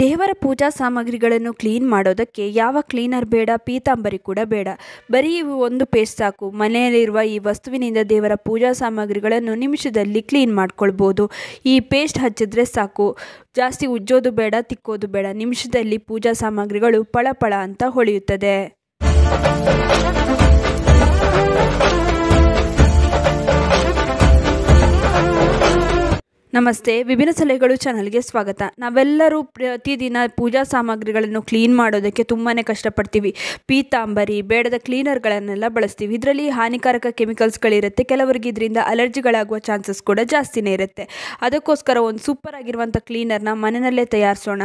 ದೇವರ ಪೂಜಾ ಸಾಮಗ್ರಿಗಳನ್ನು ಕ್ಲೀನ್ ಮಾಡೋದಕ್ಕೆ ಯಾವ ಕ್ಲೀನರ್ ಬೇಡ ಪೀತಾಂಬರಿ ಕೂಡ ಬೇಡ ಬರೀ ಇವು ಒಂದು ಪೇಸ್ಟ್ ಸಾಕು ಮನೆಯಲ್ಲಿರುವ ಈ ವಸ್ತುವಿನಿಂದ ದೇವರ ಪೂಜಾ ಸಾಮಗ್ರಿಗಳನ್ನು ನಿಮಿಷದಲ್ಲಿ ಕ್ಲೀನ್ ಮಾಡ್ಕೊಳ್ಬೋದು ಈ ಪೇಸ್ಟ್ ಹಚ್ಚಿದ್ರೆ ಸಾಕು ಜಾಸ್ತಿ ಉಜ್ಜೋದು ಬೇಡ ತಿಕ್ಕೋದು ಬೇಡ ನಿಮಿಷದಲ್ಲಿ ಪೂಜಾ ಸಾಮಗ್ರಿಗಳು ಪಳಪಳ ಅಂತ ಹೊಳೆಯುತ್ತದೆ ನಮಸ್ತೆ ವಿಭಿನ್ನ ಸಲಹೆಗಳು ಚಾನಲ್ಗೆ ಸ್ವಾಗತ ನಾವೆಲ್ಲರೂ ಪ್ರತಿದಿನ ಪೂಜಾ ಸಾಮಗ್ರಿಗಳನ್ನು ಕ್ಲೀನ್ ಮಾಡೋದಕ್ಕೆ ತುಂಬಾ ಕಷ್ಟಪಡ್ತೀವಿ ಪೀತಾಂಬರಿ ಬೇಡದ ಕ್ಲೀನರ್ಗಳನ್ನೆಲ್ಲ ಬಳಸ್ತೀವಿ ಇದರಲ್ಲಿ ಹಾನಿಕಾರಕ ಕೆಮಿಕಲ್ಸ್ಗಳಿರುತ್ತೆ ಕೆಲವರಿಗೆ ಇದರಿಂದ ಅಲರ್ಜಿಗಳಾಗುವ ಚಾನ್ಸಸ್ ಕೂಡ ಜಾಸ್ತಿನೇ ಇರುತ್ತೆ ಅದಕ್ಕೋಸ್ಕರ ಒಂದು ಸೂಪರ್ ಆಗಿರುವಂಥ ಕ್ಲೀನರ್ನ ಮನೆಯಲ್ಲೇ ತಯಾರಿಸೋಣ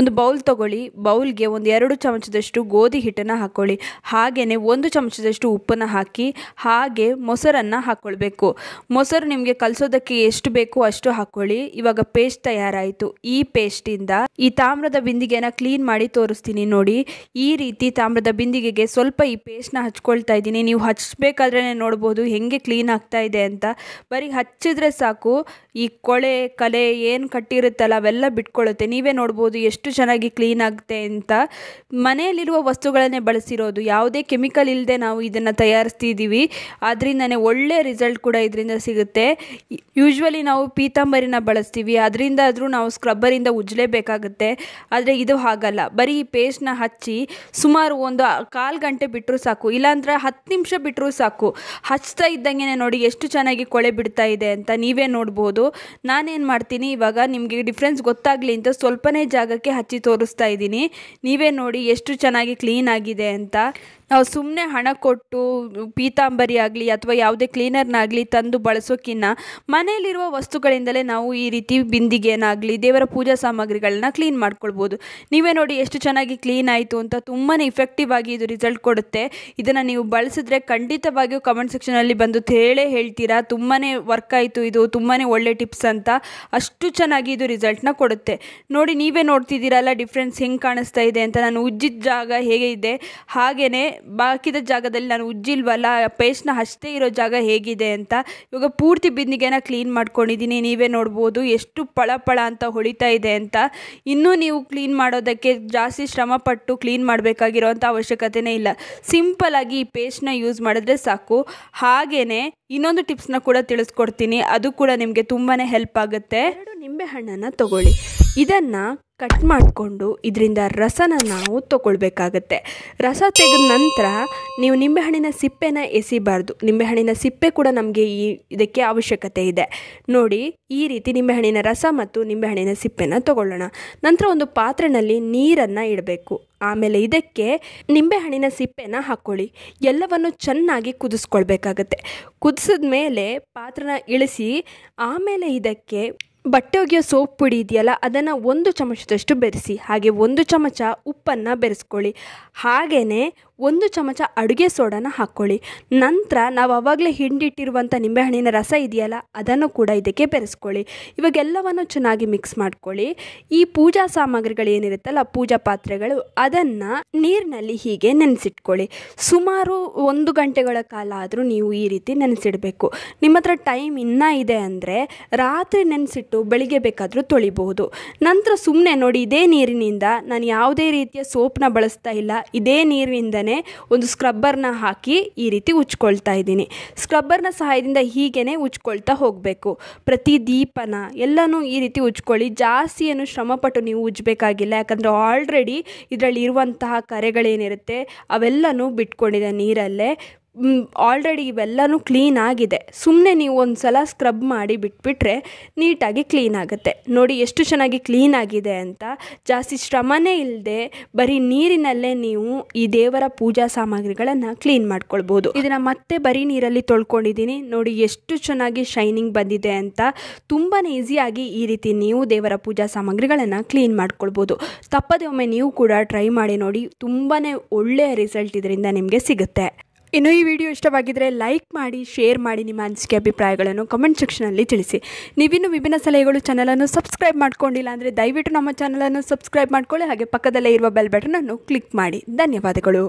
ಒಂದು ಬೌಲ್ ತೊಗೊಳ್ಳಿ ಬೌಲ್ಗೆ ಒಂದು ಎರಡು ಚಮಚದಷ್ಟು ಗೋಧಿ ಹಿಟ್ಟನ್ನು ಹಾಕ್ಕೊಳ್ಳಿ ಹಾಗೆಯೇ ಒಂದು ಚಮಚದಷ್ಟು ಉಪ್ಪನ್ನು ಹಾಕಿ ಹಾಗೆ ಮೊಸರನ್ನು ಹಾಕ್ಕೊಳ್ಬೇಕು ಮೊಸರು ನಿಮಗೆ ಕಲಿಸೋದಕ್ಕೆ ಎಷ್ಟು ಬೇಕೋ ಅಷ್ಟು ಹಾಕೊಳ್ಳಿ ಇವಾಗ ಪೇಸ್ಟ್ ತಯಾರಾಯಿತು ಈ ಪೇಸ್ಟಿಂದ ಈ ತಾಮ್ರದ ಬಿಂದಿಗೆನ ಕ್ಲೀನ್ ಮಾಡಿ ತೋರಿಸ್ತೀನಿ ನೋಡಿ ಈ ರೀತಿ ತಾಮ್ರದ ಬಿಂದಿಗೆಗೆ ಸ್ವಲ್ಪ ಈ ಪೇಸ್ಟ್ನ ಹಚ್ಕೊಳ್ತಾ ಇದ್ದೀನಿ ನೀವು ಹಚ್ಚಬೇಕಾದ್ರೆ ನೋಡ್ಬೋದು ಹೆಂಗೆ ಕ್ಲೀನ್ ಆಗ್ತಾ ಇದೆ ಅಂತ ಬರೀ ಹಚ್ಚಿದ್ರೆ ಸಾಕು ಈ ಕೊಳೆ ಕಲೆ ಏನು ಕಟ್ಟಿರುತ್ತಲ್ಲ ಅವೆಲ್ಲ ಬಿಟ್ಕೊಳ್ಳುತ್ತೆ ನೀವೇ ನೋಡ್ಬೋದು ಎಷ್ಟು ಚೆನ್ನಾಗಿ ಕ್ಲೀನ್ ಆಗುತ್ತೆ ಅಂತ ಮನೆಯಲ್ಲಿರುವ ವಸ್ತುಗಳನ್ನೇ ಬಳಸಿರೋದು ಯಾವುದೇ ಕೆಮಿಕಲ್ ಇಲ್ಲದೆ ನಾವು ಇದನ್ನ ತಯಾರಿಸ್ತಿದ್ದೀವಿ ಅದರಿಂದನೇ ಒಳ್ಳೆ ರಿಸಲ್ಟ್ ಕೂಡ ಇದರಿಂದ ಸಿಗುತ್ತೆ ಯೂಶ್ವಲಿ ನಾವು ಪೀತಾಂಬರಿ ಪ್ರೈಮರಿನ ಬಳಸ್ತೀವಿ ಅದರಿಂದ ಆದರೂ ನಾವು ಸ್ಕ್ರಬ್ಬರಿಂದ ಉಜ್ಜಲೇಬೇಕಾಗುತ್ತೆ ಆದರೆ ಇದು ಹಾಗಲ್ಲ ಬರೀ ಈ ಪೇಸ್ಟ್ನ ಹಚ್ಚಿ ಸುಮಾರು ಒಂದು ಕಾಲು ಗಂಟೆ ಬಿಟ್ಟರೂ ಸಾಕು ಇಲ್ಲಾಂದ್ರೆ ಹತ್ತು ನಿಮಿಷ ಬಿಟ್ಟರೂ ಸಾಕು ಹಚ್ತಾ ಇದ್ದಂಗೆ ನೋಡಿ ಎಷ್ಟು ಚೆನ್ನಾಗಿ ಕೊಳೆ ಬಿಡ್ತಾ ಇದೆ ಅಂತ ನೀವೇ ನೋಡ್ಬೋದು ನಾನೇನು ಮಾಡ್ತೀನಿ ಇವಾಗ ನಿಮಗೆ ಡಿಫ್ರೆನ್ಸ್ ಗೊತ್ತಾಗಲಿ ಅಂತ ಸ್ವಲ್ಪನೇ ಜಾಗಕ್ಕೆ ಹಚ್ಚಿ ತೋರಿಸ್ತಾ ಇದ್ದೀನಿ ನೀವೇ ನೋಡಿ ಎಷ್ಟು ಚೆನ್ನಾಗಿ ಕ್ಲೀನ್ ಆಗಿದೆ ಅಂತ ನಾವು ಸುಮ್ಮನೆ ಹಣ ಕೊಟ್ಟು ಪೀತಾಂಬರಿ ಆಗಲಿ ಅಥವಾ ಯಾವುದೇ ಕ್ಲೀನರ್ನಾಗಲಿ ತಂದು ಬಳಸೋಕ್ಕಿನ್ನ ಮನೆಯಲ್ಲಿರುವ ವಸ್ತುಗಳಿಂದಲೇ ನಾವು ಈ ರೀತಿ ಬಿಂದಿಗೆನಾಗಲಿ ದೇವರ ಪೂಜಾ ಸಾಮಗ್ರಿಗಳನ್ನ ಕ್ಲೀನ್ ಮಾಡ್ಕೊಳ್ಬೋದು ನೀವೇ ನೋಡಿ ಎಷ್ಟು ಚೆನ್ನಾಗಿ ಕ್ಲೀನ್ ಆಯಿತು ಅಂತ ತುಂಬಾ ಇಫೆಕ್ಟಿವ್ ಆಗಿ ಇದು ರಿಸಲ್ಟ್ ಕೊಡುತ್ತೆ ಇದನ್ನು ನೀವು ಬಳಸಿದ್ರೆ ಖಂಡಿತವಾಗಿಯೂ ಕಮೆಂಟ್ ಸೆಕ್ಷನಲ್ಲಿ ಬಂದು ಹೇಳೇ ಹೇಳ್ತೀರಾ ತುಂಬಾ ವರ್ಕ್ ಆಯಿತು ಇದು ತುಂಬಾ ಒಳ್ಳೆ ಟಿಪ್ಸ್ ಅಂತ ಅಷ್ಟು ಚೆನ್ನಾಗಿ ಇದು ರಿಸಲ್ಟ್ನ ಕೊಡುತ್ತೆ ನೋಡಿ ನೀವೇ ನೋಡ್ತಿದ್ದೀರಲ್ಲ ಡಿಫ್ರೆನ್ಸ್ ಹೆಂಗೆ ಕಾಣಿಸ್ತಾ ಇದೆ ಅಂತ ನಾನು ಉಜ್ಜಿದ ಜಾಗ ಹೇಗೆ ಇದೆ ಹಾಗೆಯೇ ಬಾಕಿದ ಜಾಗದಲ್ಲಿ ನಾನು ಉಜ್ಜಿಲ್ವಲ್ಲ ಪೇಸ್ಟ್ನ ಅಷ್ಟೇ ಇರೋ ಜಾಗ ಹೇಗಿದೆ ಅಂತ ಇವಾಗ ಪೂರ್ತಿ ಬಿಂದಿಗೆನ ಕ್ಲೀನ್ ಮಾಡ್ಕೊಂಡಿದ್ದೀನಿ ನೀವೇ ನೋಡ್ಬೋದು ಎಷ್ಟು ಪಳ ಪಳ ಅಂತ ಹೊಳಿತಾ ಇದೆ ಅಂತ ಇನ್ನೂ ನೀವು ಕ್ಲೀನ್ ಮಾಡೋದಕ್ಕೆ ಜಾಸ್ತಿ ಶ್ರಮಪಟ್ಟು ಕ್ಲೀನ್ ಮಾಡಬೇಕಾಗಿರೋವಂಥ ಅವಶ್ಯಕತೆನೇ ಇಲ್ಲ ಸಿಂಪಲಾಗಿ ಈ ಪೇಸ್ಟ್ನ ಯೂಸ್ ಮಾಡಿದ್ರೆ ಸಾಕು ಹಾಗೆಯೇ ಇನ್ನೊಂದು ಟಿಪ್ಸ್ನ ಕೂಡ ತಿಳಿಸ್ಕೊಡ್ತೀನಿ ಅದು ಕೂಡ ನಿಮಗೆ ತುಂಬಾ ಹೆಲ್ಪ್ ಆಗುತ್ತೆ ನಿಂಬೆಹಣ್ಣನ್ನು ತಗೊಳ್ಳಿ ಇದನ್ನು ಕಟ್ ಮಾಡಿಕೊಂಡು ಇದರಿಂದ ರಸನ ನಾವು ತಗೊಳ್ಬೇಕಾಗತ್ತೆ ರಸ ತೆಗೆದ ನಂತರ ನೀವು ನಿಂಬೆಹಣ್ಣಿನ ಸಿಪ್ಪೆನ ಎಸಿಬಾರ್ದು ನಿಂಬೆಹಣ್ಣಿನ ಸಿಪ್ಪೆ ಕೂಡ ನಮಗೆ ಈ ಇದಕ್ಕೆ ಅವಶ್ಯಕತೆ ಇದೆ ನೋಡಿ ಈ ರೀತಿ ನಿಂಬೆಹಣ್ಣಿನ ರಸ ಮತ್ತು ನಿಂಬೆಹಣ್ಣಿನ ಸಿಪ್ಪೆನ ತಗೊಳ್ಳೋಣ ನಂತರ ಒಂದು ಪಾತ್ರೆಯಲ್ಲಿ ನೀರನ್ನು ಇಡಬೇಕು ಆಮೇಲೆ ಇದಕ್ಕೆ ನಿಂಬೆಹಣ್ಣಿನ ಸಿಪ್ಪೆನ ಹಾಕ್ಕೊಳ್ಳಿ ಎಲ್ಲವನ್ನು ಚೆನ್ನಾಗಿ ಕುದಿಸ್ಕೊಳ್ಬೇಕಾಗತ್ತೆ ಕುದಿಸಿದ ಮೇಲೆ ಪಾತ್ರನ ಇಳಿಸಿ ಆಮೇಲೆ ಇದಕ್ಕೆ ಬಟ್ಟೆ ಒಗೆಯೋ ಸೋಪ್ ಪುಡಿ ಇದೆಯಲ್ಲ ಅದನ್ನು ಒಂದು ಚಮಚದಷ್ಟು ಬೆರೆಸಿ ಹಾಗೆ ಒಂದು ಚಮಚ ಉಪ್ಪನ್ನು ಬೆರೆಸ್ಕೊಳ್ಳಿ ಹಾಗೆಯೇ ಒಂದು ಚಮಚ ಅಡುಗೆ ಸೋಡಾನ ಹಾಕ್ಕೊಳ್ಳಿ ನಂತರ ನಾವು ಅವಾಗಲೇ ಹಿಂಡಿಟ್ಟಿರುವಂಥ ನಿಂಬೆಹಣ್ಣಿನ ರಸ ಇದೆಯಲ್ಲ ಅದನ್ನು ಕೂಡ ಇದಕ್ಕೆ ಬೆರೆಸ್ಕೊಳ್ಳಿ ಇವಾಗೆಲ್ಲವನ್ನು ಚೆನ್ನಾಗಿ ಮಿಕ್ಸ್ ಮಾಡ್ಕೊಳ್ಳಿ ಈ ಪೂಜಾ ಸಾಮಗ್ರಿಗಳು ಏನಿರುತ್ತಲ್ಲ ಪೂಜಾ ಪಾತ್ರೆಗಳು ಅದನ್ನು ನೀರಿನಲ್ಲಿ ಹೀಗೆ ನೆನೆಸಿಟ್ಕೊಳ್ಳಿ ಸುಮಾರು ಒಂದು ಗಂಟೆಗಳ ಕಾಲ ಆದರೂ ನೀವು ಈ ರೀತಿ ನೆನೆಸಿಡಬೇಕು ನಿಮ್ಮ ಹತ್ರ ಟೈಮ್ ಇನ್ನೂ ಇದೆ ಅಂದರೆ ರಾತ್ರಿ ನೆನೆಸಿಟ್ಟು ಇಟ್ಟು ಬೆಳಿಗ್ಗೆ ಬೇಕಾದರೂ ತೊಳಿಬಹುದು ನಂತರ ಸುಮ್ಮನೆ ನೋಡಿ ಇದೇ ನೀರಿನಿಂದ ನಾನು ಯಾವುದೇ ರೀತಿಯ ಸೋಪ್ನ ಬಳಸ್ತಾ ಇಲ್ಲ ಇದೇ ನೀರಿನಿಂದನೇ ಒಂದು ಸ್ಕ್ರಬ್ಬರ್ನ ಹಾಕಿ ಈ ರೀತಿ ಉಚ್ಕೊಳ್ತಾ ಇದ್ದೀನಿ ಸ್ಕ್ರಬ್ಬರ್ನ ಸಹಾಯದಿಂದ ಹೀಗೇ ಉಚ್ಕೊಳ್ತಾ ಹೋಗಬೇಕು ಪ್ರತಿ ದೀಪನ ಎಲ್ಲನೂ ಈ ರೀತಿ ಉಜ್ಕೊಳ್ಳಿ ಜಾಸ್ತಿ ಏನು ಶ್ರಮಪಟ್ಟು ನೀವು ಉಜ್ಜಬೇಕಾಗಿಲ್ಲ ಯಾಕಂದರೆ ಆಲ್ರೆಡಿ ಇದರಲ್ಲಿ ಇರುವಂತಹ ಕರೆಗಳೇನಿರುತ್ತೆ ಅವೆಲ್ಲನೂ ಬಿಟ್ಕೊಂಡಿದೆ ನೀರಲ್ಲೇ ಆಲ್ರೆಡಿ ಇವೆಲ್ಲವೂ ಕ್ಲೀನ್ ಆಗಿದೆ ಸುಮ್ಮನೆ ನೀವು ಒಂದು ಸಲ ಸ್ಕ್ರಬ್ ಮಾಡಿ ಬಿಟ್ಬಿಟ್ರೆ ನೀಟಾಗಿ ಕ್ಲೀನ್ ಆಗುತ್ತೆ ನೋಡಿ ಎಷ್ಟು ಚೆನ್ನಾಗಿ ಕ್ಲೀನ್ ಆಗಿದೆ ಅಂತ ಜಾಸ್ತಿ ಶ್ರಮನೇ ಇಲ್ಲದೆ ಬರೀ ನೀರಿನಲ್ಲೇ ನೀವು ಈ ದೇವರ ಪೂಜಾ ಸಾಮಗ್ರಿಗಳನ್ನು ಕ್ಲೀನ್ ಮಾಡ್ಕೊಳ್ಬೋದು ಇದನ್ನು ಮತ್ತೆ ಬರೀ ನೀರಲ್ಲಿ ತೊಳ್ಕೊಂಡಿದ್ದೀನಿ ನೋಡಿ ಎಷ್ಟು ಚೆನ್ನಾಗಿ ಶೈನಿಂಗ್ ಬಂದಿದೆ ಅಂತ ತುಂಬಾ ಈಸಿಯಾಗಿ ಈ ರೀತಿ ನೀವು ದೇವರ ಪೂಜಾ ಸಾಮಗ್ರಿಗಳನ್ನು ಕ್ಲೀನ್ ಮಾಡ್ಕೊಳ್ಬೋದು ತಪ್ಪದೆ ಒಮ್ಮೆ ನೀವು ಕೂಡ ಟ್ರೈ ಮಾಡಿ ನೋಡಿ ತುಂಬಾ ಒಳ್ಳೆಯ ರಿಸಲ್ಟ್ ಇದರಿಂದ ನಿಮಗೆ ಸಿಗುತ್ತೆ ಇನ್ನು ಈ ವಿಡಿಯೋ ಇಷ್ಟವಾಗಿದ್ದರೆ ಲೈಕ್ ಮಾಡಿ ಶೇರ್ ಮಾಡಿ ನಿಮ್ಮ ಅನಿಸಿಕೆ ಅಭಿಪ್ರಾಯಗಳನ್ನು ಕಮೆಂಟ್ ಸೆಕ್ಷನಲ್ಲಿ ತಿಳಿಸಿ ನೀವಿನ್ನು ವಿಭಿನ್ನ ಸಲಹೆಗಳು ಚಾನಲನ್ನು ಸಬ್ಸ್ಕ್ರೈಬ್ ಮಾಡ್ಕೊಂಡಿಲ್ಲ ಅಂದರೆ ದಯವಿಟ್ಟು ನಮ್ಮ ಚಾನಲನ್ನು ಸಬ್ಸ್ಕ್ರೈಬ್ ಮಾಡ್ಕೊಳ್ಳಿ ಹಾಗೆ ಪಕ್ಕದಲ್ಲೇ ಇರುವ ಬೆಲ್ ಬಟನನ್ನು ಕ್ಲಿಕ್ ಮಾಡಿ ಧನ್ಯವಾದಗಳು